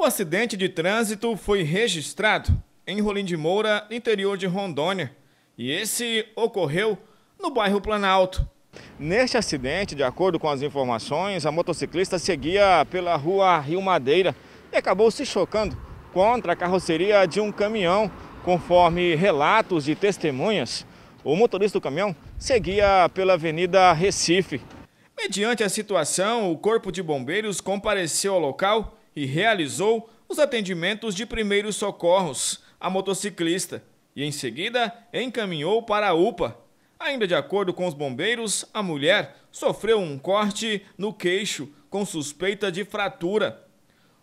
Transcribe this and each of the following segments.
O acidente de trânsito foi registrado em Rolim de Moura, interior de Rondônia, e esse ocorreu no bairro Planalto. Neste acidente, de acordo com as informações, a motociclista seguia pela rua Rio Madeira e acabou se chocando contra a carroceria de um caminhão. Conforme relatos de testemunhas, o motorista do caminhão seguia pela avenida Recife. Mediante a situação, o Corpo de Bombeiros compareceu ao local e realizou os atendimentos de primeiros socorros à motociclista e, em seguida, encaminhou para a UPA. Ainda de acordo com os bombeiros, a mulher sofreu um corte no queixo com suspeita de fratura.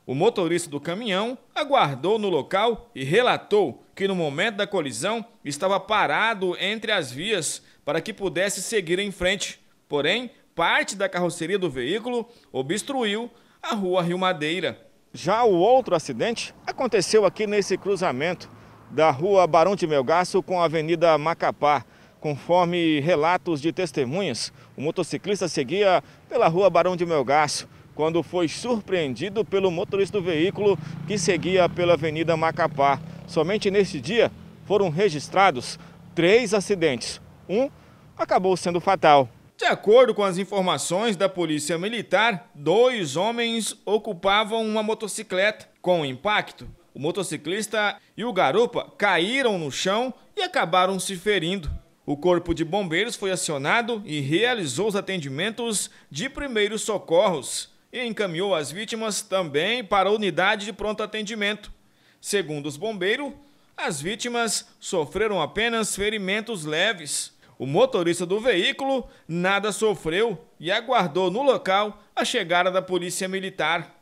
O motorista do caminhão aguardou no local e relatou que no momento da colisão estava parado entre as vias para que pudesse seguir em frente. Porém, parte da carroceria do veículo obstruiu a rua Rio Madeira. Já o outro acidente aconteceu aqui nesse cruzamento da rua Barão de Melgaço com a Avenida Macapá. Conforme relatos de testemunhas, o motociclista seguia pela rua Barão de Melgaço quando foi surpreendido pelo motorista do veículo que seguia pela Avenida Macapá. Somente neste dia foram registrados três acidentes. Um acabou sendo fatal. De acordo com as informações da Polícia Militar, dois homens ocupavam uma motocicleta. Com o impacto, o motociclista e o garupa caíram no chão e acabaram se ferindo. O Corpo de Bombeiros foi acionado e realizou os atendimentos de primeiros socorros e encaminhou as vítimas também para a unidade de pronto atendimento. Segundo os bombeiros, as vítimas sofreram apenas ferimentos leves. O motorista do veículo nada sofreu e aguardou no local a chegada da polícia militar.